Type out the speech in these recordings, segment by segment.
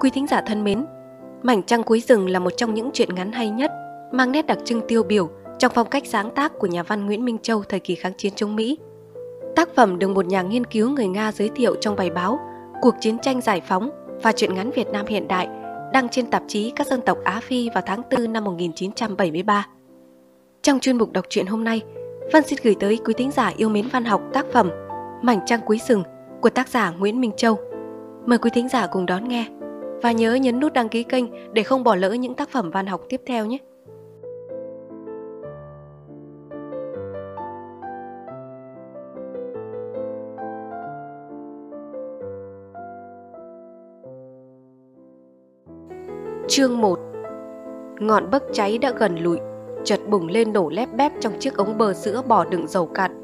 Quý thính giả thân mến, Mảnh trăng cuối rừng là một trong những truyện ngắn hay nhất, mang nét đặc trưng tiêu biểu trong phong cách sáng tác của nhà văn Nguyễn Minh Châu thời kỳ kháng chiến chống Mỹ. Tác phẩm được một nhà nghiên cứu người Nga giới thiệu trong bài báo Cuộc chiến tranh giải phóng và truyện ngắn Việt Nam hiện đại đăng trên tạp chí các dân tộc Á Phi vào tháng 4 năm 1973. Trong chuyên mục đọc truyện hôm nay, Văn xin gửi tới quý thính giả yêu mến văn học tác phẩm Mảnh trăng cuối rừng của tác giả Nguyễn Minh Châu. Mời quý thính giả cùng đón nghe và nhớ nhấn nút đăng ký kênh để không bỏ lỡ những tác phẩm văn học tiếp theo nhé. Chương 1 Ngọn bấc cháy đã gần lụi, chợt bùng lên nổ lép bép trong chiếc ống bờ sữa bò đựng dầu cạn.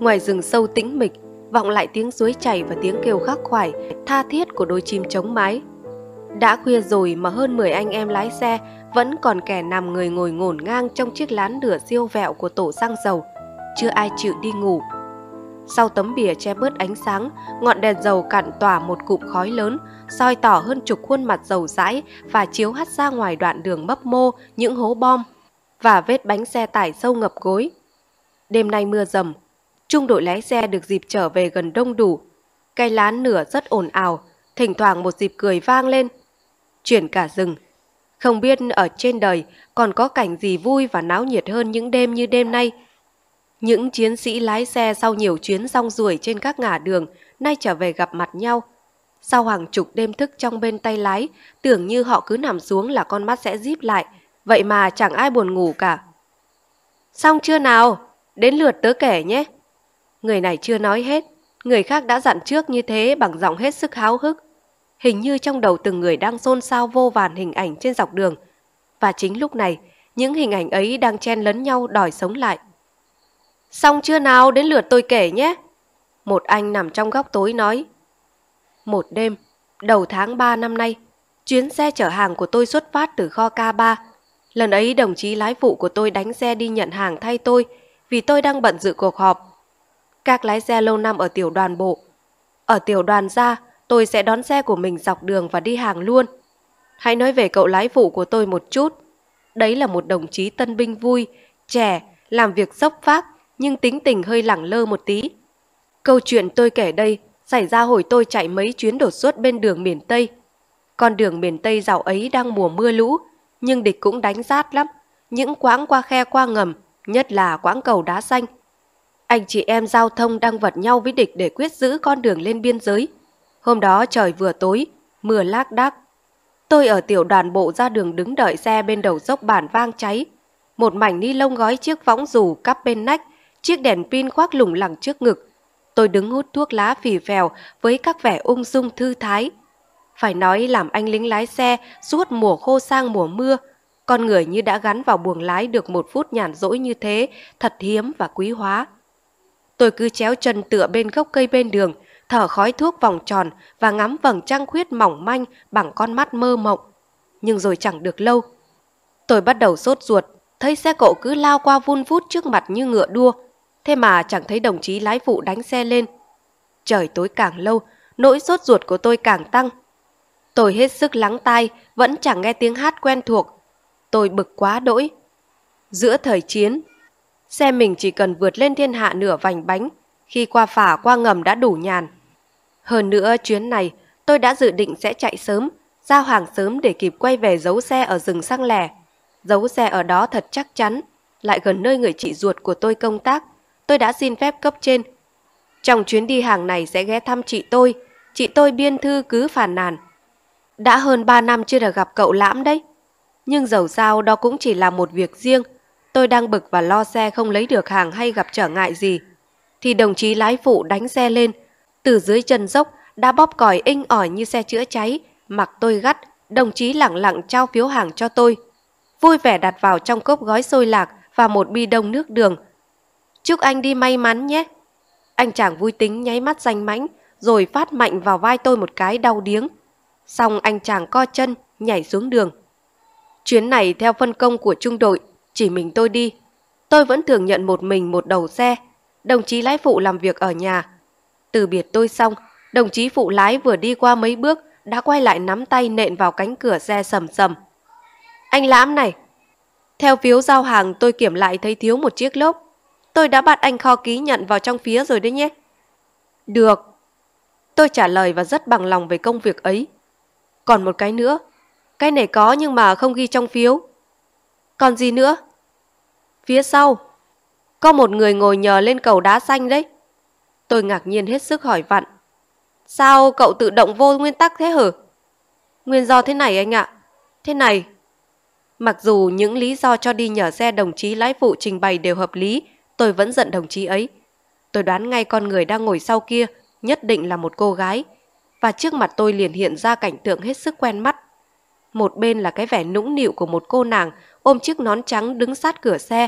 Ngoài rừng sâu tĩnh mịch, vọng lại tiếng suối chảy và tiếng kêu khắc khoải, tha thiết của đôi chim chống mái. Đã khuya rồi mà hơn 10 anh em lái xe vẫn còn kẻ nằm người ngồi ngổn ngang trong chiếc lán lửa siêu vẹo của tổ xăng dầu. Chưa ai chịu đi ngủ. Sau tấm bìa che bớt ánh sáng, ngọn đèn dầu cạn tỏa một cụm khói lớn, soi tỏ hơn chục khuôn mặt dầu dãi và chiếu hắt ra ngoài đoạn đường bấp mô những hố bom và vết bánh xe tải sâu ngập gối. Đêm nay mưa dầm, trung đội lái xe được dịp trở về gần đông đủ. Cây lán nửa rất ồn ào, thỉnh thoảng một dịp cười vang lên – chuyển cả rừng. Không biết ở trên đời còn có cảnh gì vui và náo nhiệt hơn những đêm như đêm nay. Những chiến sĩ lái xe sau nhiều chuyến rong ruổi trên các ngả đường nay trở về gặp mặt nhau. Sau hàng chục đêm thức trong bên tay lái, tưởng như họ cứ nằm xuống là con mắt sẽ díp lại, vậy mà chẳng ai buồn ngủ cả. Xong chưa nào? Đến lượt tớ kể nhé. Người này chưa nói hết, người khác đã dặn trước như thế bằng giọng hết sức háo hức hình như trong đầu từng người đang xôn xao vô vàn hình ảnh trên dọc đường. Và chính lúc này, những hình ảnh ấy đang chen lấn nhau đòi sống lại. Xong chưa nào đến lượt tôi kể nhé. Một anh nằm trong góc tối nói. Một đêm, đầu tháng 3 năm nay, chuyến xe chở hàng của tôi xuất phát từ kho K3. Lần ấy đồng chí lái phụ của tôi đánh xe đi nhận hàng thay tôi vì tôi đang bận dự cuộc họp. Các lái xe lâu năm ở tiểu đoàn bộ. Ở tiểu đoàn ra, tôi sẽ đón xe của mình dọc đường và đi hàng luôn. Hãy nói về cậu lái phụ của tôi một chút. Đấy là một đồng chí tân binh vui, trẻ, làm việc dốc phác nhưng tính tình hơi lẳng lơ một tí. Câu chuyện tôi kể đây xảy ra hồi tôi chạy mấy chuyến đột xuất bên đường miền Tây. Con đường miền Tây dạo ấy đang mùa mưa lũ, nhưng địch cũng đánh rát lắm. Những quãng qua khe qua ngầm, nhất là quãng cầu đá xanh. Anh chị em giao thông đang vật nhau với địch để quyết giữ con đường lên biên giới – Hôm đó trời vừa tối, mưa lác đác. Tôi ở tiểu đoàn bộ ra đường đứng đợi xe bên đầu dốc bản vang cháy. Một mảnh ni lông gói chiếc võng dù cắp bên nách, chiếc đèn pin khoác lủng lẳng trước ngực. Tôi đứng hút thuốc lá phì phèo với các vẻ ung dung thư thái. Phải nói làm anh lính lái xe suốt mùa khô sang mùa mưa, con người như đã gắn vào buồng lái được một phút nhàn rỗi như thế, thật hiếm và quý hóa. Tôi cứ chéo chân tựa bên gốc cây bên đường, thở khói thuốc vòng tròn và ngắm vầng trăng khuyết mỏng manh bằng con mắt mơ mộng. Nhưng rồi chẳng được lâu. Tôi bắt đầu sốt ruột, thấy xe cộ cứ lao qua vun vút trước mặt như ngựa đua, thế mà chẳng thấy đồng chí lái phụ đánh xe lên. Trời tối càng lâu, nỗi sốt ruột của tôi càng tăng. Tôi hết sức lắng tai, vẫn chẳng nghe tiếng hát quen thuộc. Tôi bực quá đỗi. Giữa thời chiến, xe mình chỉ cần vượt lên thiên hạ nửa vành bánh, khi qua phả qua ngầm đã đủ nhàn. Hơn nữa chuyến này, tôi đã dự định sẽ chạy sớm, giao hàng sớm để kịp quay về giấu xe ở rừng xăng lẻ. Giấu xe ở đó thật chắc chắn, lại gần nơi người chị ruột của tôi công tác. Tôi đã xin phép cấp trên. Trong chuyến đi hàng này sẽ ghé thăm chị tôi. Chị tôi biên thư cứ phàn nàn. Đã hơn 3 năm chưa được gặp cậu lãm đấy. Nhưng dầu sao đó cũng chỉ là một việc riêng. Tôi đang bực và lo xe không lấy được hàng hay gặp trở ngại gì. Thì đồng chí lái phụ đánh xe lên, từ dưới chân dốc, đã bóp còi inh ỏi như xe chữa cháy, mặc tôi gắt, đồng chí lặng lặng trao phiếu hàng cho tôi. Vui vẻ đặt vào trong cốc gói sôi lạc và một bi đông nước đường. Chúc anh đi may mắn nhé. Anh chàng vui tính nháy mắt danh mãnh, rồi phát mạnh vào vai tôi một cái đau điếng. Xong anh chàng co chân, nhảy xuống đường. Chuyến này theo phân công của trung đội, chỉ mình tôi đi. Tôi vẫn thường nhận một mình một đầu xe. Đồng chí lái phụ làm việc ở nhà, từ biệt tôi xong, đồng chí phụ lái vừa đi qua mấy bước đã quay lại nắm tay nện vào cánh cửa xe sầm sầm. Anh lãm này! Theo phiếu giao hàng tôi kiểm lại thấy thiếu một chiếc lốp. Tôi đã bắt anh kho ký nhận vào trong phía rồi đấy nhé. Được. Tôi trả lời và rất bằng lòng về công việc ấy. Còn một cái nữa. Cái này có nhưng mà không ghi trong phiếu. Còn gì nữa? Phía sau. Có một người ngồi nhờ lên cầu đá xanh đấy. Tôi ngạc nhiên hết sức hỏi vặn. Sao cậu tự động vô nguyên tắc thế hở Nguyên do thế này anh ạ. Thế này. Mặc dù những lý do cho đi nhờ xe đồng chí lái phụ trình bày đều hợp lý, tôi vẫn giận đồng chí ấy. Tôi đoán ngay con người đang ngồi sau kia nhất định là một cô gái. Và trước mặt tôi liền hiện ra cảnh tượng hết sức quen mắt. Một bên là cái vẻ nũng nịu của một cô nàng ôm chiếc nón trắng đứng sát cửa xe.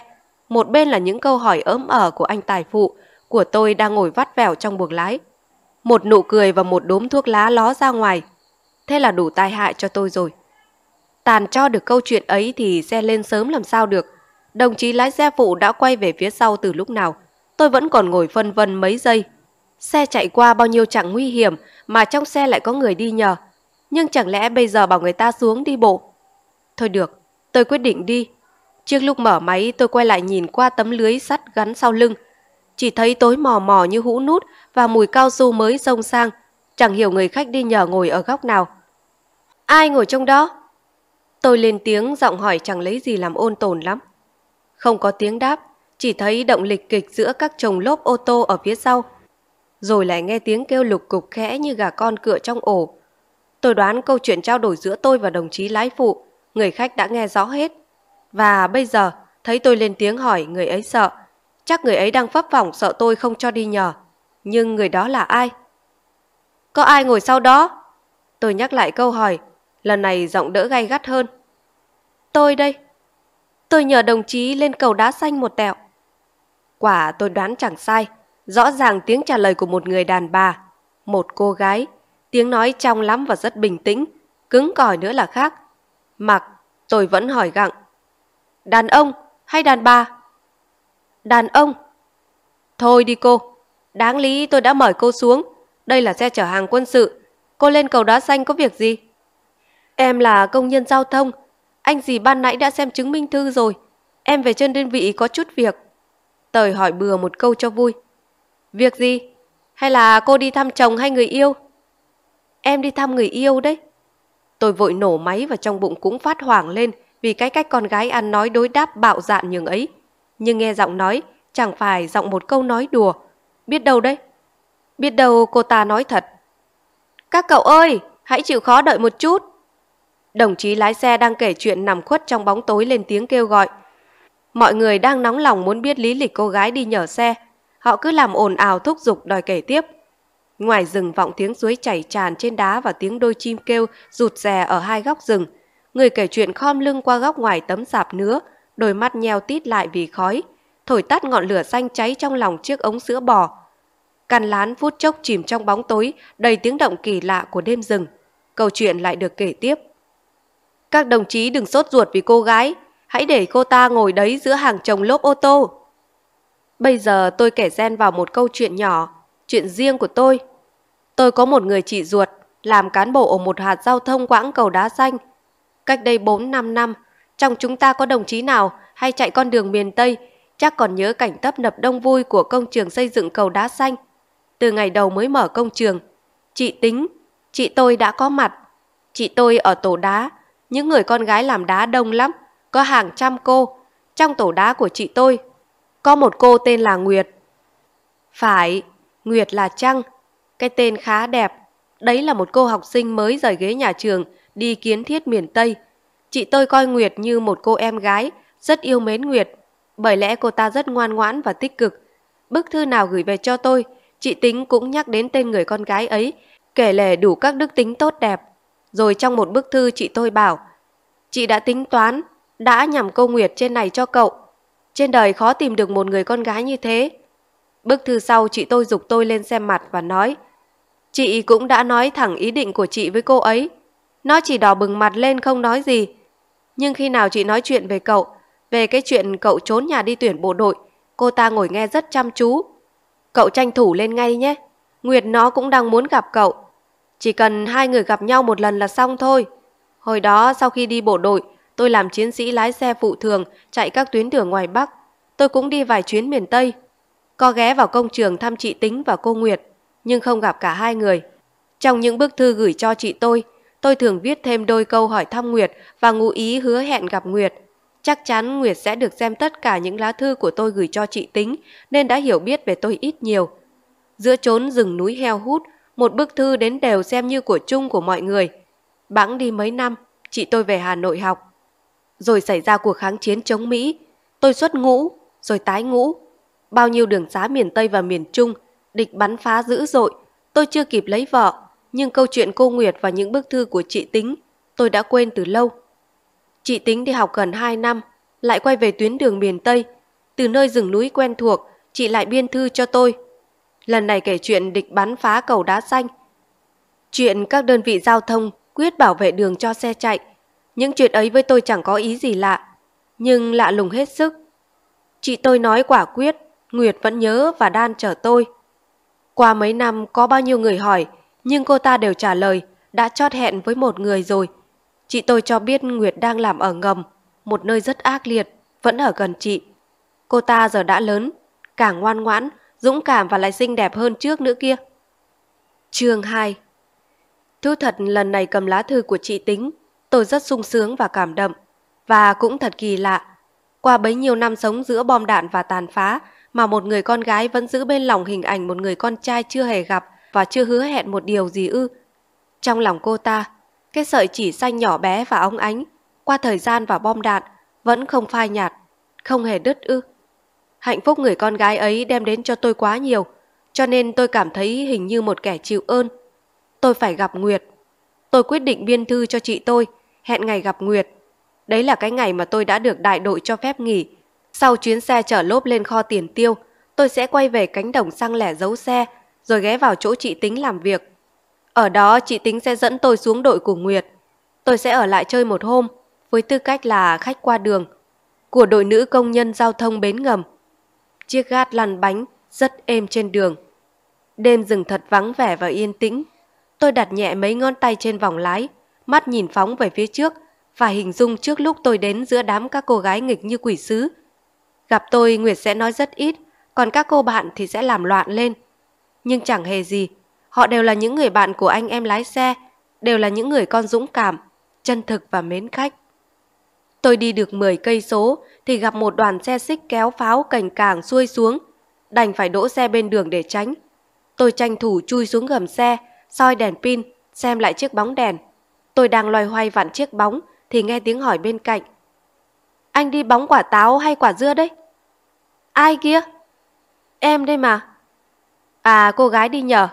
Một bên là những câu hỏi ấm ở ờ của anh tài phụ của tôi đang ngồi vắt vẻo trong buồng lái. Một nụ cười và một đốm thuốc lá ló ra ngoài. Thế là đủ tai hại cho tôi rồi. Tàn cho được câu chuyện ấy thì xe lên sớm làm sao được. Đồng chí lái xe phụ đã quay về phía sau từ lúc nào. Tôi vẫn còn ngồi phân vân mấy giây. Xe chạy qua bao nhiêu chặng nguy hiểm mà trong xe lại có người đi nhờ. Nhưng chẳng lẽ bây giờ bảo người ta xuống đi bộ? Thôi được, tôi quyết định đi. Trước lúc mở máy tôi quay lại nhìn qua tấm lưới sắt gắn sau lưng chỉ thấy tối mò mò như hũ nút và mùi cao su mới xông sang. Chẳng hiểu người khách đi nhờ ngồi ở góc nào. Ai ngồi trong đó? Tôi lên tiếng giọng hỏi chẳng lấy gì làm ôn tồn lắm. Không có tiếng đáp, chỉ thấy động lịch kịch giữa các chồng lốp ô tô ở phía sau. Rồi lại nghe tiếng kêu lục cục khẽ như gà con cựa trong ổ. Tôi đoán câu chuyện trao đổi giữa tôi và đồng chí lái phụ, người khách đã nghe rõ hết. Và bây giờ, thấy tôi lên tiếng hỏi, người ấy sợ, Chắc người ấy đang phấp phỏng sợ tôi không cho đi nhờ. Nhưng người đó là ai? Có ai ngồi sau đó? Tôi nhắc lại câu hỏi, lần này giọng đỡ gay gắt hơn. Tôi đây. Tôi nhờ đồng chí lên cầu đá xanh một tẹo. Quả tôi đoán chẳng sai, rõ ràng tiếng trả lời của một người đàn bà, một cô gái, tiếng nói trong lắm và rất bình tĩnh, cứng cỏi nữa là khác. Mặc, tôi vẫn hỏi gặng. Đàn ông hay đàn bà? Đàn ông! Thôi đi cô, đáng lý tôi đã mời cô xuống. Đây là xe chở hàng quân sự. Cô lên cầu đá xanh có việc gì? Em là công nhân giao thông. Anh gì ban nãy đã xem chứng minh thư rồi. Em về trên đơn vị có chút việc. Tời hỏi bừa một câu cho vui. Việc gì? Hay là cô đi thăm chồng hay người yêu? Em đi thăm người yêu đấy. Tôi vội nổ máy và trong bụng cũng phát hoảng lên vì cái cách con gái ăn nói đối đáp bạo dạn nhường ấy nhưng nghe giọng nói chẳng phải giọng một câu nói đùa. Biết đâu đấy? Biết đâu cô ta nói thật. Các cậu ơi, hãy chịu khó đợi một chút. Đồng chí lái xe đang kể chuyện nằm khuất trong bóng tối lên tiếng kêu gọi. Mọi người đang nóng lòng muốn biết lý lịch cô gái đi nhờ xe. Họ cứ làm ồn ào thúc giục đòi kể tiếp. Ngoài rừng vọng tiếng suối chảy tràn trên đá và tiếng đôi chim kêu rụt rè ở hai góc rừng. Người kể chuyện khom lưng qua góc ngoài tấm sạp nứa, đôi mắt nheo tít lại vì khói, thổi tắt ngọn lửa xanh cháy trong lòng chiếc ống sữa bò. Căn lán phút chốc chìm trong bóng tối, đầy tiếng động kỳ lạ của đêm rừng. Câu chuyện lại được kể tiếp. Các đồng chí đừng sốt ruột vì cô gái, hãy để cô ta ngồi đấy giữa hàng chồng lốp ô tô. Bây giờ tôi kể xen vào một câu chuyện nhỏ, chuyện riêng của tôi. Tôi có một người chị ruột, làm cán bộ ở một hạt giao thông quãng cầu đá xanh. Cách đây 4-5 năm, trong chúng ta có đồng chí nào hay chạy con đường miền Tây, chắc còn nhớ cảnh tấp nập đông vui của công trường xây dựng cầu đá xanh. Từ ngày đầu mới mở công trường, chị tính, chị tôi đã có mặt. Chị tôi ở tổ đá, những người con gái làm đá đông lắm, có hàng trăm cô. Trong tổ đá của chị tôi, có một cô tên là Nguyệt. Phải, Nguyệt là Trăng, cái tên khá đẹp. Đấy là một cô học sinh mới rời ghế nhà trường đi kiến thiết miền Tây, Chị tôi coi Nguyệt như một cô em gái, rất yêu mến Nguyệt, bởi lẽ cô ta rất ngoan ngoãn và tích cực. Bức thư nào gửi về cho tôi, chị Tính cũng nhắc đến tên người con gái ấy, kể lể đủ các đức tính tốt đẹp. Rồi trong một bức thư chị tôi bảo, chị đã tính toán, đã nhằm câu Nguyệt trên này cho cậu. Trên đời khó tìm được một người con gái như thế. Bức thư sau chị tôi dục tôi lên xem mặt và nói, chị cũng đã nói thẳng ý định của chị với cô ấy. Nó chỉ đỏ bừng mặt lên không nói gì, nhưng khi nào chị nói chuyện về cậu, về cái chuyện cậu trốn nhà đi tuyển bộ đội, cô ta ngồi nghe rất chăm chú. Cậu tranh thủ lên ngay nhé, Nguyệt nó cũng đang muốn gặp cậu. Chỉ cần hai người gặp nhau một lần là xong thôi. Hồi đó sau khi đi bộ đội, tôi làm chiến sĩ lái xe phụ thường chạy các tuyến đường ngoài Bắc. Tôi cũng đi vài chuyến miền Tây. Có ghé vào công trường thăm chị Tính và cô Nguyệt, nhưng không gặp cả hai người. Trong những bức thư gửi cho chị tôi, tôi thường viết thêm đôi câu hỏi thăm Nguyệt và ngụ ý hứa hẹn gặp Nguyệt. Chắc chắn Nguyệt sẽ được xem tất cả những lá thư của tôi gửi cho chị Tính nên đã hiểu biết về tôi ít nhiều. Giữa trốn rừng núi heo hút, một bức thư đến đều xem như của chung của mọi người. Bẵng đi mấy năm, chị tôi về Hà Nội học. Rồi xảy ra cuộc kháng chiến chống Mỹ, tôi xuất ngũ, rồi tái ngũ. Bao nhiêu đường xá miền Tây và miền Trung, địch bắn phá dữ dội, tôi chưa kịp lấy vợ, nhưng câu chuyện cô Nguyệt và những bức thư của chị Tính tôi đã quên từ lâu. Chị Tính đi học gần 2 năm, lại quay về tuyến đường miền Tây. Từ nơi rừng núi quen thuộc, chị lại biên thư cho tôi. Lần này kể chuyện địch bắn phá cầu đá xanh. Chuyện các đơn vị giao thông quyết bảo vệ đường cho xe chạy. Những chuyện ấy với tôi chẳng có ý gì lạ, nhưng lạ lùng hết sức. Chị tôi nói quả quyết, Nguyệt vẫn nhớ và đan chở tôi. Qua mấy năm có bao nhiêu người hỏi nhưng cô ta đều trả lời đã chót hẹn với một người rồi. Chị tôi cho biết Nguyệt đang làm ở ngầm, một nơi rất ác liệt, vẫn ở gần chị. Cô ta giờ đã lớn, càng ngoan ngoãn, dũng cảm và lại xinh đẹp hơn trước nữa kia. Chương 2 Thú thật lần này cầm lá thư của chị Tính, tôi rất sung sướng và cảm động. Và cũng thật kỳ lạ, qua bấy nhiêu năm sống giữa bom đạn và tàn phá mà một người con gái vẫn giữ bên lòng hình ảnh một người con trai chưa hề gặp và chưa hứa hẹn một điều gì ư. Trong lòng cô ta, cái sợi chỉ xanh nhỏ bé và óng ánh, qua thời gian và bom đạn, vẫn không phai nhạt, không hề đứt ư. Hạnh phúc người con gái ấy đem đến cho tôi quá nhiều, cho nên tôi cảm thấy hình như một kẻ chịu ơn. Tôi phải gặp Nguyệt. Tôi quyết định biên thư cho chị tôi, hẹn ngày gặp Nguyệt. Đấy là cái ngày mà tôi đã được đại đội cho phép nghỉ. Sau chuyến xe chở lốp lên kho tiền tiêu, tôi sẽ quay về cánh đồng xăng lẻ giấu xe rồi ghé vào chỗ chị Tính làm việc. Ở đó chị Tính sẽ dẫn tôi xuống đội của Nguyệt. Tôi sẽ ở lại chơi một hôm với tư cách là khách qua đường của đội nữ công nhân giao thông bến ngầm. Chiếc gát lăn bánh rất êm trên đường. Đêm rừng thật vắng vẻ và yên tĩnh. Tôi đặt nhẹ mấy ngón tay trên vòng lái, mắt nhìn phóng về phía trước và hình dung trước lúc tôi đến giữa đám các cô gái nghịch như quỷ sứ. Gặp tôi Nguyệt sẽ nói rất ít, còn các cô bạn thì sẽ làm loạn lên nhưng chẳng hề gì. Họ đều là những người bạn của anh em lái xe, đều là những người con dũng cảm, chân thực và mến khách. Tôi đi được 10 cây số thì gặp một đoàn xe xích kéo pháo cành càng xuôi xuống, đành phải đỗ xe bên đường để tránh. Tôi tranh thủ chui xuống gầm xe, soi đèn pin, xem lại chiếc bóng đèn. Tôi đang loay hoay vặn chiếc bóng thì nghe tiếng hỏi bên cạnh. Anh đi bóng quả táo hay quả dưa đấy? Ai kia? Em đây mà. À cô gái đi nhờ.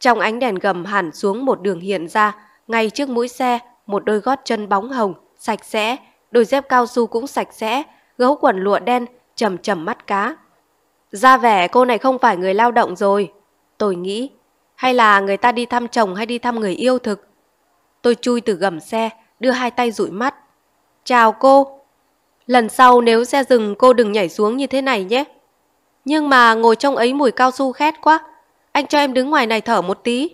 Trong ánh đèn gầm hẳn xuống một đường hiện ra, ngay trước mũi xe, một đôi gót chân bóng hồng, sạch sẽ, đôi dép cao su cũng sạch sẽ, gấu quần lụa đen, chầm chầm mắt cá. Ra vẻ cô này không phải người lao động rồi, tôi nghĩ. Hay là người ta đi thăm chồng hay đi thăm người yêu thực? Tôi chui từ gầm xe, đưa hai tay dụi mắt. Chào cô. Lần sau nếu xe dừng cô đừng nhảy xuống như thế này nhé. Nhưng mà ngồi trong ấy mùi cao su khét quá. Anh cho em đứng ngoài này thở một tí.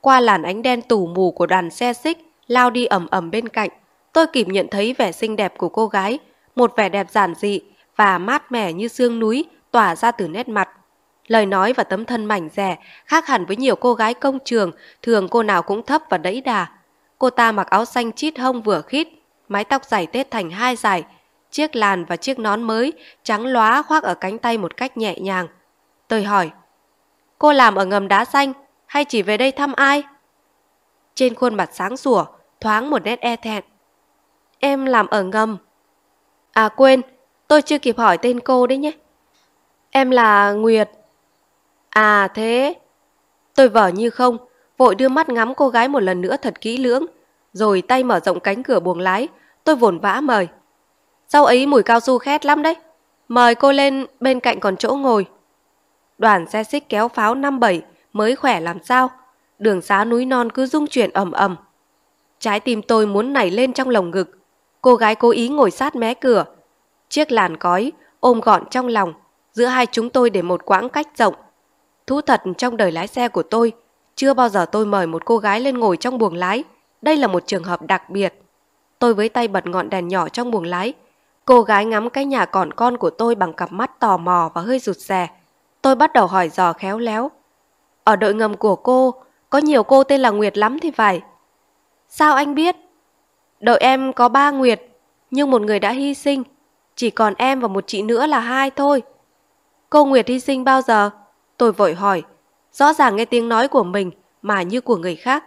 Qua làn ánh đen tù mù của đoàn xe xích, lao đi ẩm ẩm bên cạnh. Tôi kịp nhận thấy vẻ xinh đẹp của cô gái, một vẻ đẹp giản dị và mát mẻ như sương núi tỏa ra từ nét mặt. Lời nói và tấm thân mảnh rẻ khác hẳn với nhiều cô gái công trường, thường cô nào cũng thấp và đẫy đà. Cô ta mặc áo xanh chít hông vừa khít, mái tóc dài tết thành hai dài, chiếc làn và chiếc nón mới, trắng lóa khoác ở cánh tay một cách nhẹ nhàng. Tôi hỏi, cô làm ở ngầm đá xanh hay chỉ về đây thăm ai? Trên khuôn mặt sáng sủa, thoáng một nét e thẹn. Em làm ở ngầm. À quên, tôi chưa kịp hỏi tên cô đấy nhé. Em là Nguyệt. À thế. Tôi vở như không, vội đưa mắt ngắm cô gái một lần nữa thật kỹ lưỡng, rồi tay mở rộng cánh cửa buồng lái, tôi vồn vã mời. Sau ấy mùi cao su khét lắm đấy. Mời cô lên bên cạnh còn chỗ ngồi. Đoàn xe xích kéo pháo năm bảy mới khỏe làm sao. Đường xá núi non cứ rung chuyển ầm ầm. Trái tim tôi muốn nảy lên trong lồng ngực. Cô gái cố ý ngồi sát mé cửa. Chiếc làn cói ôm gọn trong lòng. Giữa hai chúng tôi để một quãng cách rộng. Thú thật trong đời lái xe của tôi, chưa bao giờ tôi mời một cô gái lên ngồi trong buồng lái. Đây là một trường hợp đặc biệt. Tôi với tay bật ngọn đèn nhỏ trong buồng lái, Cô gái ngắm cái nhà còn con của tôi bằng cặp mắt tò mò và hơi rụt rè. Tôi bắt đầu hỏi dò khéo léo. Ở đội ngầm của cô, có nhiều cô tên là Nguyệt lắm thì phải. Sao anh biết? Đội em có ba Nguyệt, nhưng một người đã hy sinh. Chỉ còn em và một chị nữa là hai thôi. Cô Nguyệt hy sinh bao giờ? Tôi vội hỏi. Rõ ràng nghe tiếng nói của mình mà như của người khác.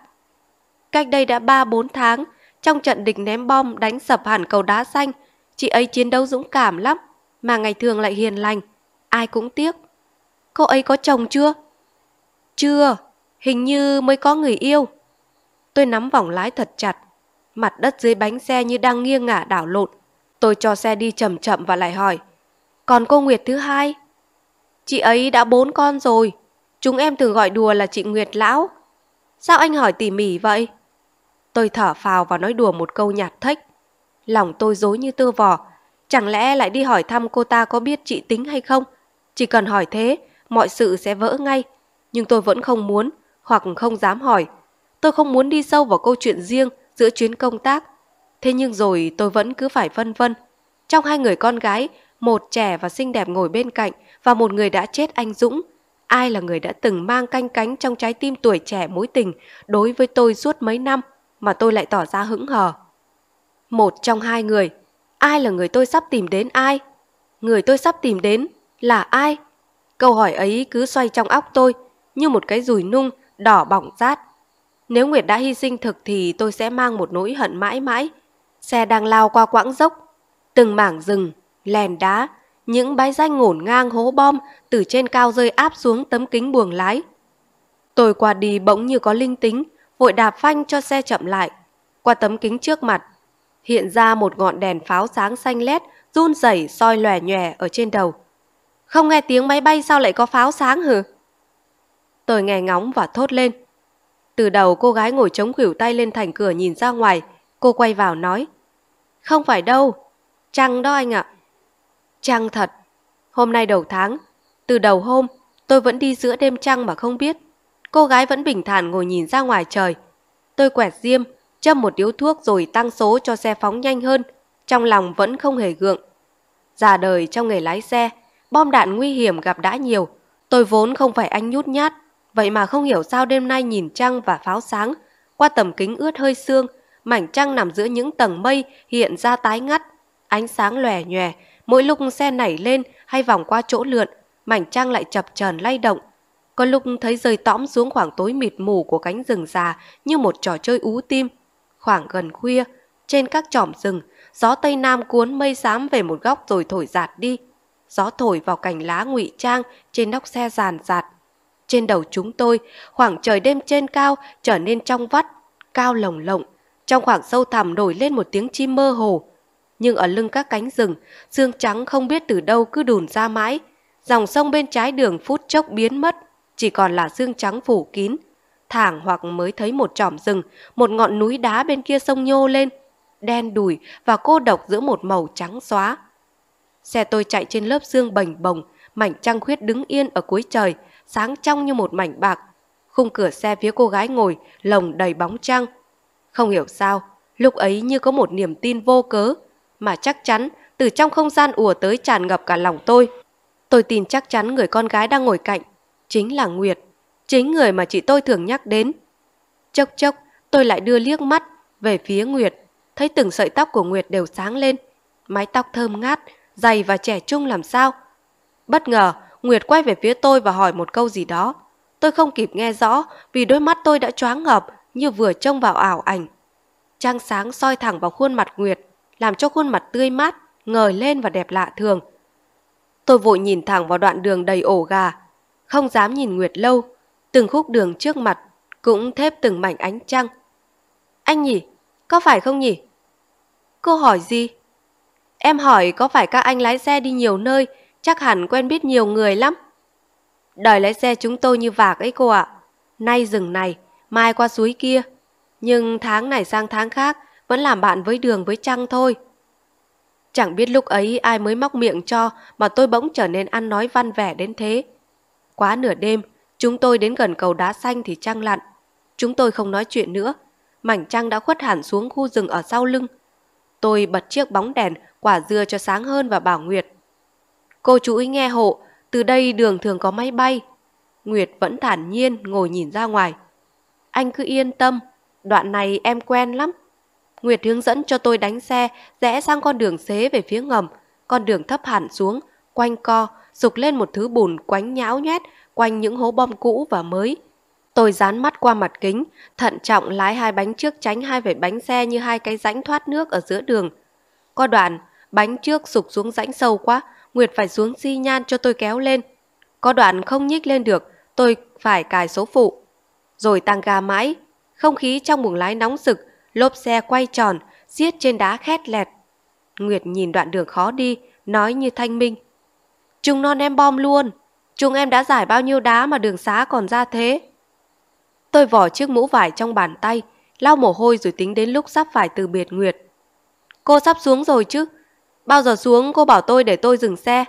Cách đây đã 3-4 tháng, trong trận địch ném bom đánh sập hẳn cầu đá xanh Chị ấy chiến đấu dũng cảm lắm, mà ngày thường lại hiền lành, ai cũng tiếc. Cô ấy có chồng chưa? Chưa, hình như mới có người yêu. Tôi nắm vòng lái thật chặt, mặt đất dưới bánh xe như đang nghiêng ngả đảo lộn. Tôi cho xe đi chậm chậm và lại hỏi, còn cô Nguyệt thứ hai? Chị ấy đã bốn con rồi, chúng em thường gọi đùa là chị Nguyệt lão. Sao anh hỏi tỉ mỉ vậy? Tôi thở phào và nói đùa một câu nhạt thách. Lòng tôi dối như tơ vò. Chẳng lẽ lại đi hỏi thăm cô ta có biết chị tính hay không? Chỉ cần hỏi thế, mọi sự sẽ vỡ ngay. Nhưng tôi vẫn không muốn, hoặc không dám hỏi. Tôi không muốn đi sâu vào câu chuyện riêng giữa chuyến công tác. Thế nhưng rồi tôi vẫn cứ phải vân vân. Trong hai người con gái, một trẻ và xinh đẹp ngồi bên cạnh và một người đã chết anh Dũng. Ai là người đã từng mang canh cánh trong trái tim tuổi trẻ mối tình đối với tôi suốt mấy năm mà tôi lại tỏ ra hững hờ. Một trong hai người, ai là người tôi sắp tìm đến ai? Người tôi sắp tìm đến là ai? Câu hỏi ấy cứ xoay trong óc tôi như một cái rùi nung đỏ bỏng rát. Nếu Nguyệt đã hy sinh thực thì tôi sẽ mang một nỗi hận mãi mãi. Xe đang lao qua quãng dốc, từng mảng rừng, lèn đá, những bãi danh ngổn ngang hố bom từ trên cao rơi áp xuống tấm kính buồng lái. Tôi qua đi bỗng như có linh tính, vội đạp phanh cho xe chậm lại. Qua tấm kính trước mặt, hiện ra một ngọn đèn pháo sáng xanh lét run rẩy soi lòe nhòe ở trên đầu. Không nghe tiếng máy bay sao lại có pháo sáng hừ? Tôi nghe ngóng và thốt lên. Từ đầu cô gái ngồi chống khuỷu tay lên thành cửa nhìn ra ngoài, cô quay vào nói. Không phải đâu, trăng đó anh ạ. Trăng thật, hôm nay đầu tháng, từ đầu hôm tôi vẫn đi giữa đêm trăng mà không biết. Cô gái vẫn bình thản ngồi nhìn ra ngoài trời. Tôi quẹt diêm châm một điếu thuốc rồi tăng số cho xe phóng nhanh hơn, trong lòng vẫn không hề gượng. Già đời trong nghề lái xe, bom đạn nguy hiểm gặp đã nhiều, tôi vốn không phải anh nhút nhát, vậy mà không hiểu sao đêm nay nhìn trăng và pháo sáng, qua tầm kính ướt hơi sương, mảnh trăng nằm giữa những tầng mây hiện ra tái ngắt, ánh sáng lòe nhòe, mỗi lúc xe nảy lên hay vòng qua chỗ lượn, mảnh trăng lại chập chờn lay động. Có lúc thấy rơi tõm xuống khoảng tối mịt mù của cánh rừng già như một trò chơi ú tim, Khoảng gần khuya, trên các tròm rừng, gió Tây Nam cuốn mây xám về một góc rồi thổi giạt đi. Gió thổi vào cành lá ngụy trang trên nóc xe giàn giạt. Trên đầu chúng tôi, khoảng trời đêm trên cao trở nên trong vắt, cao lồng lộng. Trong khoảng sâu thẳm nổi lên một tiếng chim mơ hồ. Nhưng ở lưng các cánh rừng, xương trắng không biết từ đâu cứ đùn ra mãi. Dòng sông bên trái đường phút chốc biến mất, chỉ còn là xương trắng phủ kín thảng hoặc mới thấy một trỏm rừng, một ngọn núi đá bên kia sông nhô lên, đen đùi và cô độc giữa một màu trắng xóa. Xe tôi chạy trên lớp xương bềnh bồng, mảnh trăng khuyết đứng yên ở cuối trời, sáng trong như một mảnh bạc. Khung cửa xe phía cô gái ngồi, lồng đầy bóng trăng. Không hiểu sao, lúc ấy như có một niềm tin vô cớ, mà chắc chắn từ trong không gian ùa tới tràn ngập cả lòng tôi. Tôi tin chắc chắn người con gái đang ngồi cạnh, chính là Nguyệt chính người mà chị tôi thường nhắc đến. Chốc chốc, tôi lại đưa liếc mắt về phía Nguyệt, thấy từng sợi tóc của Nguyệt đều sáng lên, mái tóc thơm ngát, dày và trẻ trung làm sao. Bất ngờ, Nguyệt quay về phía tôi và hỏi một câu gì đó. Tôi không kịp nghe rõ vì đôi mắt tôi đã choáng ngợp như vừa trông vào ảo ảnh. Trăng sáng soi thẳng vào khuôn mặt Nguyệt, làm cho khuôn mặt tươi mát, ngời lên và đẹp lạ thường. Tôi vội nhìn thẳng vào đoạn đường đầy ổ gà, không dám nhìn Nguyệt lâu Từng khúc đường trước mặt cũng thép từng mảnh ánh trăng. Anh nhỉ, có phải không nhỉ? Cô hỏi gì? Em hỏi có phải các anh lái xe đi nhiều nơi, chắc hẳn quen biết nhiều người lắm. Đời lái xe chúng tôi như vạc ấy cô ạ. À. Nay rừng này, mai qua suối kia. Nhưng tháng này sang tháng khác, vẫn làm bạn với đường với trăng thôi. Chẳng biết lúc ấy ai mới móc miệng cho mà tôi bỗng trở nên ăn nói văn vẻ đến thế. Quá nửa đêm, Chúng tôi đến gần cầu đá xanh thì trăng lặn. Chúng tôi không nói chuyện nữa. Mảnh trăng đã khuất hẳn xuống khu rừng ở sau lưng. Tôi bật chiếc bóng đèn, quả dưa cho sáng hơn và bảo Nguyệt. Cô chú ý nghe hộ, từ đây đường thường có máy bay. Nguyệt vẫn thản nhiên ngồi nhìn ra ngoài. Anh cứ yên tâm, đoạn này em quen lắm. Nguyệt hướng dẫn cho tôi đánh xe, rẽ sang con đường xế về phía ngầm. Con đường thấp hẳn xuống, quanh co, sục lên một thứ bùn quánh nhão nhét quanh những hố bom cũ và mới. Tôi dán mắt qua mặt kính, thận trọng lái hai bánh trước tránh hai vệt bánh xe như hai cái rãnh thoát nước ở giữa đường. Có đoạn, bánh trước sụp xuống rãnh sâu quá, Nguyệt phải xuống xi nhan cho tôi kéo lên. Có đoạn không nhích lên được, tôi phải cài số phụ. Rồi tăng ga mãi, không khí trong buồng lái nóng sực, lốp xe quay tròn, xiết trên đá khét lẹt. Nguyệt nhìn đoạn đường khó đi, nói như thanh minh. Chúng non em bom luôn. Chúng em đã giải bao nhiêu đá mà đường xá còn ra thế. Tôi vỏ chiếc mũ vải trong bàn tay, lau mồ hôi rồi tính đến lúc sắp phải từ biệt Nguyệt. Cô sắp xuống rồi chứ? Bao giờ xuống cô bảo tôi để tôi dừng xe?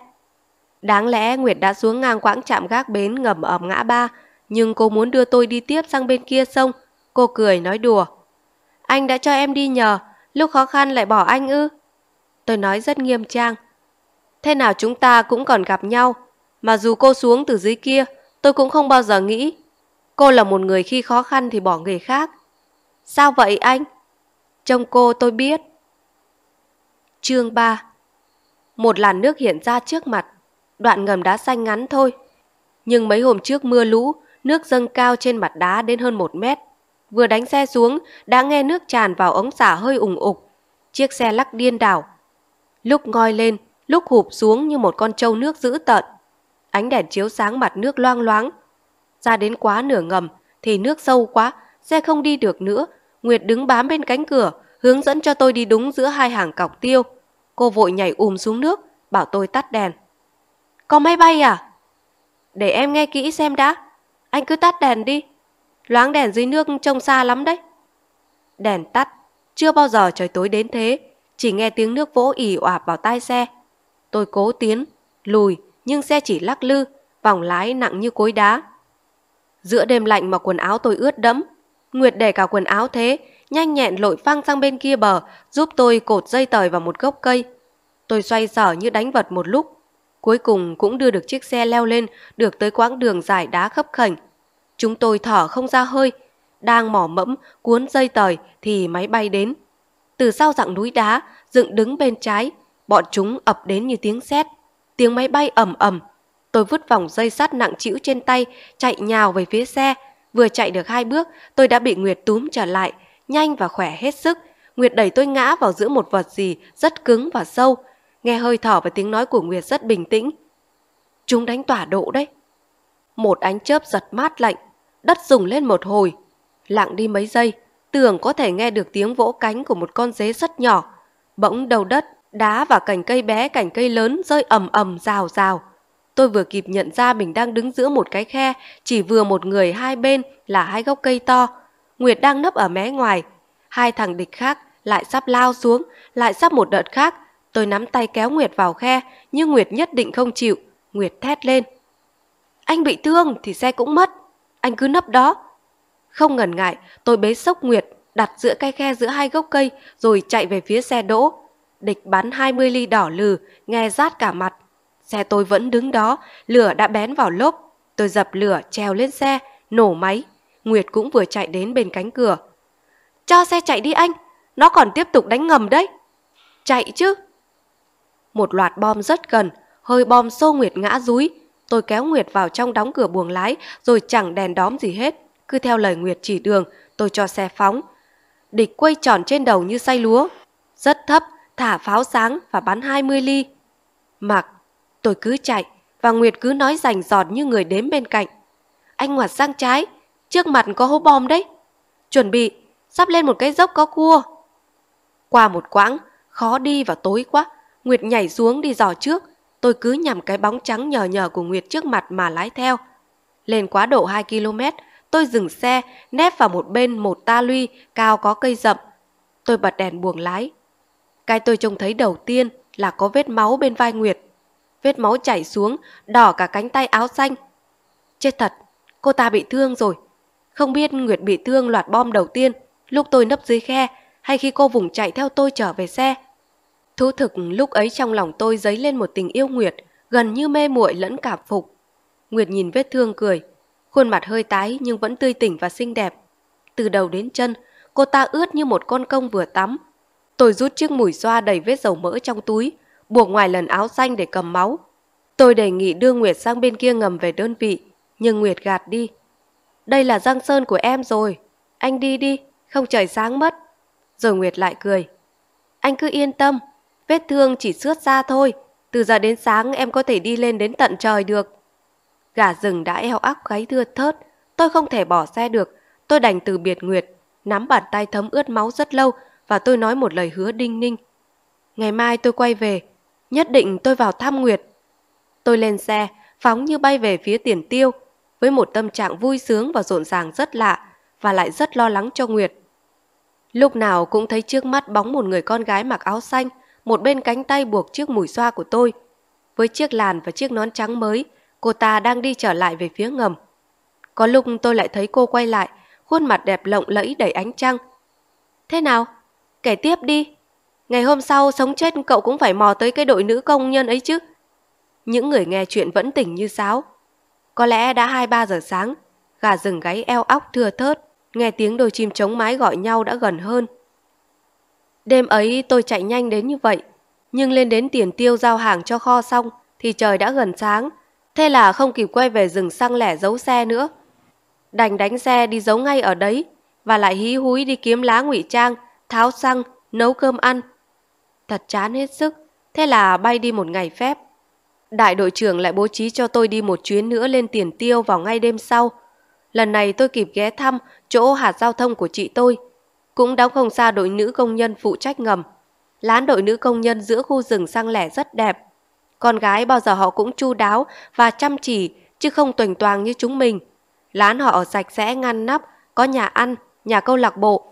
Đáng lẽ Nguyệt đã xuống ngang quãng trạm gác bến ngầm ẩm ngã ba, nhưng cô muốn đưa tôi đi tiếp sang bên kia sông. Cô cười nói đùa. Anh đã cho em đi nhờ, lúc khó khăn lại bỏ anh ư? Tôi nói rất nghiêm trang. Thế nào chúng ta cũng còn gặp nhau, mà dù cô xuống từ dưới kia, tôi cũng không bao giờ nghĩ. Cô là một người khi khó khăn thì bỏ nghề khác. Sao vậy anh? trong cô tôi biết. Chương 3 Một làn nước hiện ra trước mặt, đoạn ngầm đá xanh ngắn thôi. Nhưng mấy hôm trước mưa lũ, nước dâng cao trên mặt đá đến hơn một mét. Vừa đánh xe xuống, đã nghe nước tràn vào ống xả hơi ủng ục. Chiếc xe lắc điên đảo. Lúc ngoi lên, lúc hụp xuống như một con trâu nước dữ tợn ánh đèn chiếu sáng mặt nước loang loáng. Ra đến quá nửa ngầm thì nước sâu quá, xe không đi được nữa. Nguyệt đứng bám bên cánh cửa, hướng dẫn cho tôi đi đúng giữa hai hàng cọc tiêu. Cô vội nhảy ùm xuống nước, bảo tôi tắt đèn. Có máy bay à? Để em nghe kỹ xem đã. Anh cứ tắt đèn đi. Loáng đèn dưới nước trông xa lắm đấy. Đèn tắt, chưa bao giờ trời tối đến thế, chỉ nghe tiếng nước vỗ ỉ oạp vào tai xe. Tôi cố tiến, lùi, nhưng xe chỉ lắc lư, vòng lái nặng như cối đá. Giữa đêm lạnh mà quần áo tôi ướt đẫm, Nguyệt để cả quần áo thế, nhanh nhẹn lội phăng sang bên kia bờ, giúp tôi cột dây tời vào một gốc cây. Tôi xoay sở như đánh vật một lúc, cuối cùng cũng đưa được chiếc xe leo lên, được tới quãng đường dài đá khấp khảnh. Chúng tôi thở không ra hơi, đang mỏ mẫm cuốn dây tời thì máy bay đến. Từ sau dặng núi đá, dựng đứng bên trái, bọn chúng ập đến như tiếng sét tiếng máy bay ầm ầm. Tôi vứt vòng dây sắt nặng trĩu trên tay, chạy nhào về phía xe. Vừa chạy được hai bước, tôi đã bị Nguyệt túm trở lại, nhanh và khỏe hết sức. Nguyệt đẩy tôi ngã vào giữa một vật gì rất cứng và sâu. Nghe hơi thở và tiếng nói của Nguyệt rất bình tĩnh. Chúng đánh tỏa độ đấy. Một ánh chớp giật mát lạnh, đất rùng lên một hồi. Lặng đi mấy giây, tưởng có thể nghe được tiếng vỗ cánh của một con dế rất nhỏ. Bỗng đầu đất Đá và cành cây bé, cành cây lớn rơi ầm ầm rào rào. Tôi vừa kịp nhận ra mình đang đứng giữa một cái khe, chỉ vừa một người hai bên là hai gốc cây to. Nguyệt đang nấp ở mé ngoài. Hai thằng địch khác lại sắp lao xuống, lại sắp một đợt khác. Tôi nắm tay kéo Nguyệt vào khe, nhưng Nguyệt nhất định không chịu. Nguyệt thét lên. Anh bị thương thì xe cũng mất. Anh cứ nấp đó. Không ngần ngại, tôi bế sốc Nguyệt, đặt giữa cái khe giữa hai gốc cây, rồi chạy về phía xe đỗ. Địch bắn 20 ly đỏ lừ, nghe rát cả mặt. Xe tôi vẫn đứng đó, lửa đã bén vào lốp. Tôi dập lửa, treo lên xe, nổ máy. Nguyệt cũng vừa chạy đến bên cánh cửa. Cho xe chạy đi anh, nó còn tiếp tục đánh ngầm đấy. Chạy chứ. Một loạt bom rất gần, hơi bom xô Nguyệt ngã rúi. Tôi kéo Nguyệt vào trong đóng cửa buồng lái rồi chẳng đèn đóm gì hết. Cứ theo lời Nguyệt chỉ đường, tôi cho xe phóng. Địch quay tròn trên đầu như say lúa. Rất thấp, thả pháo sáng và bắn 20 ly. Mặc, tôi cứ chạy và Nguyệt cứ nói rành giọt như người đếm bên cạnh. Anh ngoặt sang trái, trước mặt có hố bom đấy. Chuẩn bị, sắp lên một cái dốc có cua. Qua một quãng, khó đi và tối quá, Nguyệt nhảy xuống đi dò trước. Tôi cứ nhằm cái bóng trắng nhờ nhờ của Nguyệt trước mặt mà lái theo. Lên quá độ 2 km, tôi dừng xe, nép vào một bên một ta luy cao có cây rậm. Tôi bật đèn buồng lái, cái tôi trông thấy đầu tiên là có vết máu bên vai Nguyệt. Vết máu chảy xuống, đỏ cả cánh tay áo xanh. Chết thật, cô ta bị thương rồi. Không biết Nguyệt bị thương loạt bom đầu tiên, lúc tôi nấp dưới khe hay khi cô vùng chạy theo tôi trở về xe. Thú thực lúc ấy trong lòng tôi dấy lên một tình yêu Nguyệt, gần như mê muội lẫn cảm phục. Nguyệt nhìn vết thương cười, khuôn mặt hơi tái nhưng vẫn tươi tỉnh và xinh đẹp. Từ đầu đến chân, cô ta ướt như một con công vừa tắm, Tôi rút chiếc mũi xoa đầy vết dầu mỡ trong túi, buộc ngoài lần áo xanh để cầm máu. Tôi đề nghị đưa Nguyệt sang bên kia ngầm về đơn vị, nhưng Nguyệt gạt đi. Đây là giang sơn của em rồi, anh đi đi, không trời sáng mất. Rồi Nguyệt lại cười. Anh cứ yên tâm, vết thương chỉ xước ra thôi, từ giờ đến sáng em có thể đi lên đến tận trời được. Gà rừng đã eo áp gáy thưa thớt, tôi không thể bỏ xe được, tôi đành từ biệt Nguyệt, nắm bàn tay thấm ướt máu rất lâu và tôi nói một lời hứa đinh ninh. Ngày mai tôi quay về, nhất định tôi vào tham nguyệt. Tôi lên xe, phóng như bay về phía tiền tiêu, với một tâm trạng vui sướng và rộn ràng rất lạ và lại rất lo lắng cho Nguyệt. Lúc nào cũng thấy trước mắt bóng một người con gái mặc áo xanh, một bên cánh tay buộc chiếc mùi xoa của tôi. Với chiếc làn và chiếc nón trắng mới, cô ta đang đi trở lại về phía ngầm. Có lúc tôi lại thấy cô quay lại, khuôn mặt đẹp lộng lẫy đầy ánh trăng. Thế nào? kể tiếp đi. Ngày hôm sau sống chết cậu cũng phải mò tới cái đội nữ công nhân ấy chứ. Những người nghe chuyện vẫn tỉnh như sáo. Có lẽ đã 2-3 giờ sáng, gà rừng gáy eo óc thừa thớt, nghe tiếng đôi chim trống mái gọi nhau đã gần hơn. Đêm ấy tôi chạy nhanh đến như vậy, nhưng lên đến tiền tiêu giao hàng cho kho xong thì trời đã gần sáng, thế là không kịp quay về rừng xăng lẻ giấu xe nữa. Đành đánh xe đi giấu ngay ở đấy và lại hí húi đi kiếm lá ngụy trang tháo xăng, nấu cơm ăn. Thật chán hết sức, thế là bay đi một ngày phép. Đại đội trưởng lại bố trí cho tôi đi một chuyến nữa lên tiền tiêu vào ngay đêm sau. Lần này tôi kịp ghé thăm chỗ hạt giao thông của chị tôi. Cũng đóng không xa đội nữ công nhân phụ trách ngầm. Lán đội nữ công nhân giữa khu rừng sang lẻ rất đẹp. Con gái bao giờ họ cũng chu đáo và chăm chỉ chứ không tuềnh toàng như chúng mình. Lán họ ở sạch sẽ ngăn nắp, có nhà ăn, nhà câu lạc bộ,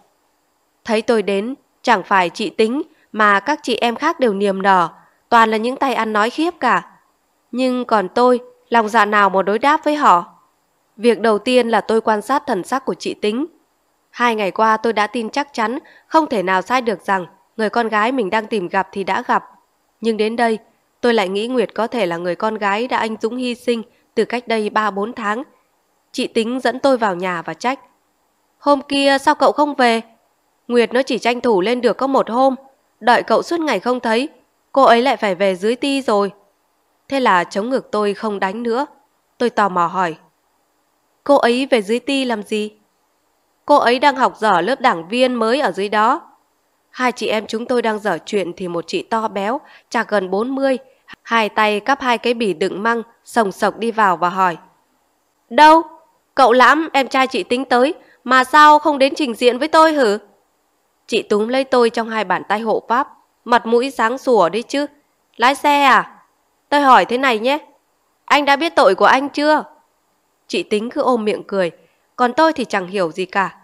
Thấy tôi đến, chẳng phải chị tính mà các chị em khác đều niềm nở, toàn là những tay ăn nói khiếp cả. Nhưng còn tôi, lòng dạ nào mà đối đáp với họ. Việc đầu tiên là tôi quan sát thần sắc của chị tính. Hai ngày qua tôi đã tin chắc chắn, không thể nào sai được rằng người con gái mình đang tìm gặp thì đã gặp. Nhưng đến đây, tôi lại nghĩ Nguyệt có thể là người con gái đã anh dũng hy sinh từ cách đây 3-4 tháng. Chị tính dẫn tôi vào nhà và trách. Hôm kia sao cậu không về? Nguyệt nó chỉ tranh thủ lên được có một hôm, đợi cậu suốt ngày không thấy, cô ấy lại phải về dưới ti rồi. Thế là chống ngược tôi không đánh nữa. Tôi tò mò hỏi. Cô ấy về dưới ti làm gì? Cô ấy đang học dở lớp đảng viên mới ở dưới đó. Hai chị em chúng tôi đang dở chuyện thì một chị to béo, chạc gần 40, hai tay cắp hai cái bỉ đựng măng, sồng sộc đi vào và hỏi. Đâu? Cậu lãm, em trai chị tính tới, mà sao không đến trình diện với tôi hử? Chị túm lấy tôi trong hai bàn tay hộ pháp, mặt mũi sáng sủa đấy chứ. Lái xe à? Tôi hỏi thế này nhé, anh đã biết tội của anh chưa? Chị tính cứ ôm miệng cười, còn tôi thì chẳng hiểu gì cả.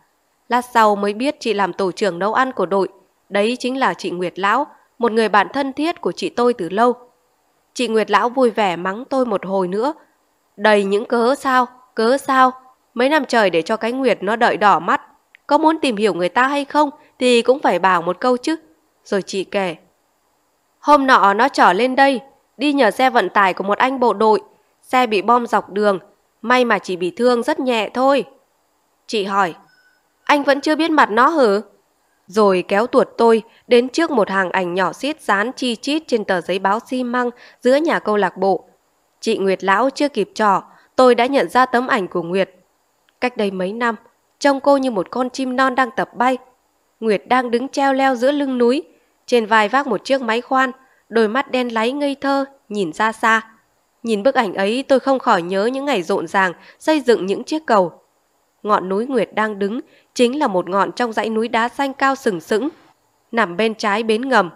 Lát sau mới biết chị làm tổ trưởng nấu ăn của đội, đấy chính là chị Nguyệt Lão, một người bạn thân thiết của chị tôi từ lâu. Chị Nguyệt Lão vui vẻ mắng tôi một hồi nữa, đầy những cớ sao, cớ sao, mấy năm trời để cho cái Nguyệt nó đợi đỏ mắt có muốn tìm hiểu người ta hay không thì cũng phải bảo một câu chứ. Rồi chị kể. Hôm nọ nó trở lên đây, đi nhờ xe vận tải của một anh bộ đội. Xe bị bom dọc đường, may mà chỉ bị thương rất nhẹ thôi. Chị hỏi, anh vẫn chưa biết mặt nó hử? Rồi kéo tuột tôi đến trước một hàng ảnh nhỏ xít dán chi chít trên tờ giấy báo xi măng giữa nhà câu lạc bộ. Chị Nguyệt Lão chưa kịp trò, tôi đã nhận ra tấm ảnh của Nguyệt. Cách đây mấy năm, trông cô như một con chim non đang tập bay. Nguyệt đang đứng treo leo giữa lưng núi, trên vai vác một chiếc máy khoan, đôi mắt đen láy ngây thơ, nhìn ra xa. Nhìn bức ảnh ấy tôi không khỏi nhớ những ngày rộn ràng xây dựng những chiếc cầu. Ngọn núi Nguyệt đang đứng chính là một ngọn trong dãy núi đá xanh cao sừng sững, nằm bên trái bến ngầm.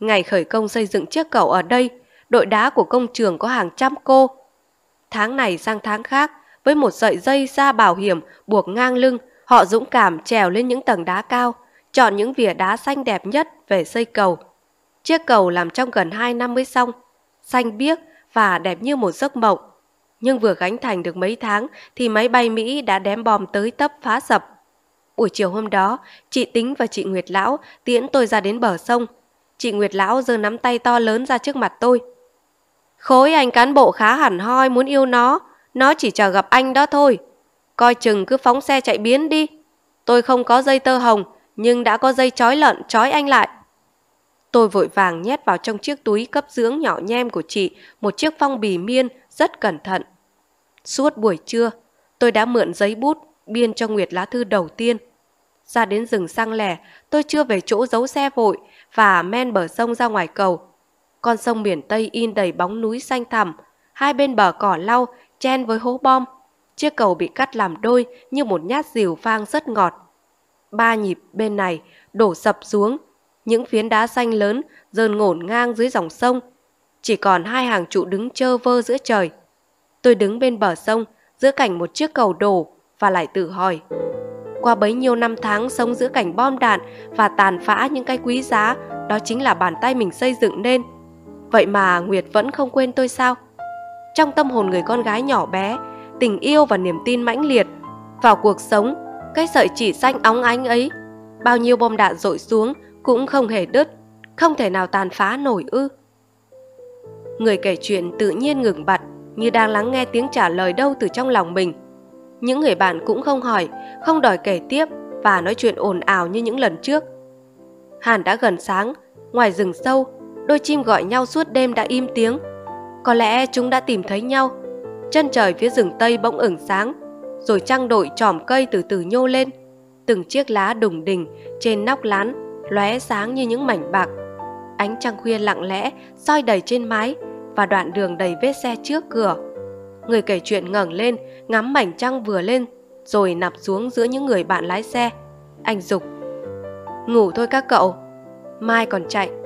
Ngày khởi công xây dựng chiếc cầu ở đây, đội đá của công trường có hàng trăm cô. Tháng này sang tháng khác, với một sợi dây da bảo hiểm buộc ngang lưng, họ dũng cảm trèo lên những tầng đá cao, chọn những vỉa đá xanh đẹp nhất về xây cầu. Chiếc cầu làm trong gần 2 năm mới xong, xanh biếc và đẹp như một giấc mộng. Nhưng vừa gánh thành được mấy tháng thì máy bay Mỹ đã đem bom tới tấp phá sập. Buổi chiều hôm đó, chị Tính và chị Nguyệt Lão tiễn tôi ra đến bờ sông. Chị Nguyệt Lão giơ nắm tay to lớn ra trước mặt tôi. Khối anh cán bộ khá hẳn hoi muốn yêu nó, nó chỉ chờ gặp anh đó thôi. Coi chừng cứ phóng xe chạy biến đi. Tôi không có dây tơ hồng, nhưng đã có dây chói lợn chói anh lại. Tôi vội vàng nhét vào trong chiếc túi cấp dưỡng nhỏ nhem của chị một chiếc phong bì miên rất cẩn thận. Suốt buổi trưa, tôi đã mượn giấy bút biên cho Nguyệt lá thư đầu tiên. Ra đến rừng sang lẻ, tôi chưa về chỗ giấu xe vội và men bờ sông ra ngoài cầu. Con sông biển Tây in đầy bóng núi xanh thẳm, hai bên bờ cỏ lau chen với hố bom. Chiếc cầu bị cắt làm đôi như một nhát dìu vang rất ngọt. Ba nhịp bên này đổ sập xuống, những phiến đá xanh lớn dơn ngổn ngang dưới dòng sông. Chỉ còn hai hàng trụ đứng chơ vơ giữa trời. Tôi đứng bên bờ sông, giữa cảnh một chiếc cầu đổ và lại tự hỏi. Qua bấy nhiêu năm tháng sống giữa cảnh bom đạn và tàn phá những cái quý giá, đó chính là bàn tay mình xây dựng nên. Vậy mà Nguyệt vẫn không quên tôi sao? trong tâm hồn người con gái nhỏ bé tình yêu và niềm tin mãnh liệt vào cuộc sống cái sợi chỉ xanh óng ánh ấy bao nhiêu bom đạn dội xuống cũng không hề đứt không thể nào tàn phá nổi ư người kể chuyện tự nhiên ngừng bặt như đang lắng nghe tiếng trả lời đâu từ trong lòng mình những người bạn cũng không hỏi không đòi kể tiếp và nói chuyện ồn ào như những lần trước hàn đã gần sáng ngoài rừng sâu đôi chim gọi nhau suốt đêm đã im tiếng có lẽ chúng đã tìm thấy nhau. Chân trời phía rừng Tây bỗng ửng sáng, rồi trăng đội tròm cây từ từ nhô lên. Từng chiếc lá đùng đỉnh trên nóc lán lóe sáng như những mảnh bạc. Ánh trăng khuya lặng lẽ soi đầy trên mái và đoạn đường đầy vết xe trước cửa. Người kể chuyện ngẩng lên, ngắm mảnh trăng vừa lên rồi nạp xuống giữa những người bạn lái xe. Anh dục Ngủ thôi các cậu, mai còn chạy.